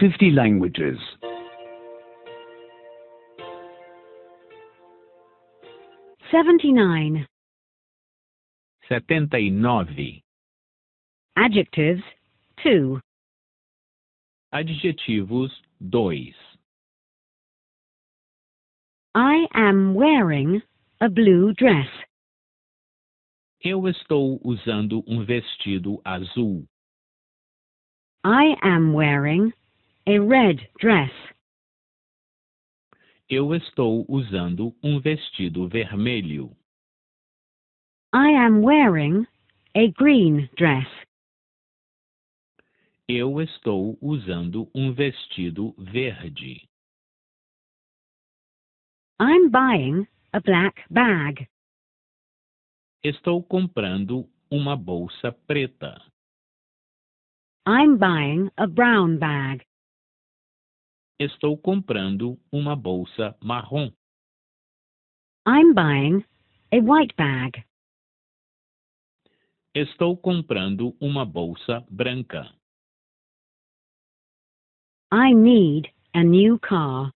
50 languages. Seventy-nine. Setenta e nove. Adjectives, two. Adjetivos, dois. I am wearing a blue dress. Eu estou usando um vestido azul. I am wearing a red dress. Eu estou usando um vestido vermelho. I am wearing a green dress. Eu estou usando um vestido verde. I'm buying a black bag. Estou comprando uma bolsa preta. I'm buying a brown bag. Estou comprando uma bolsa marrom. I'm buying a white bag. Estou comprando uma bolsa branca. I need a new car.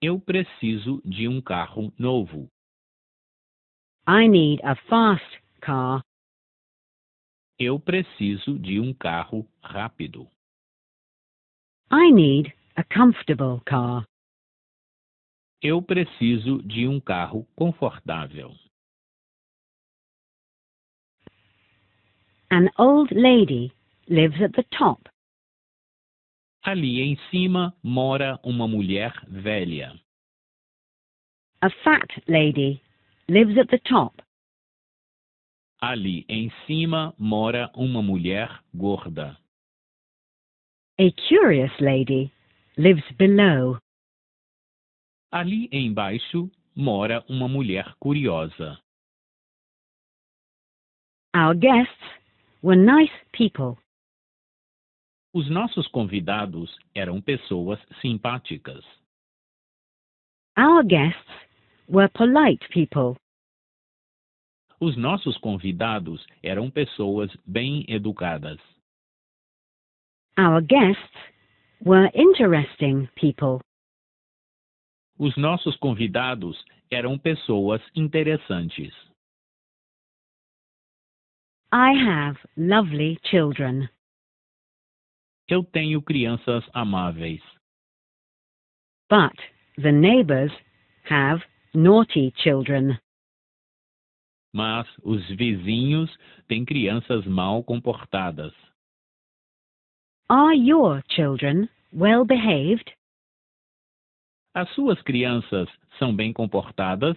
Eu preciso de um carro novo. I need a fast car. Eu preciso de um carro rápido. I need a comfortable car. Eu preciso de um carro confortável. An old lady lives at the top. Ali em cima mora uma mulher velha. A fat lady lives at the top. Ali em cima mora uma mulher gorda. A curious lady lives below. Ali embaixo mora uma mulher curiosa. Our guests were nice people. Os nossos convidados eram pessoas simpáticas. Our guests were polite people. Os nossos convidados eram pessoas bem educadas. Our guests were interesting people. Os nossos convidados eram pessoas interessantes. I have lovely children. Eu tenho crianças amáveis. But the neighbors have naughty children. Mas os vizinhos têm crianças mal comportadas. Are your children well behaved? As suas crianças são bem comportadas?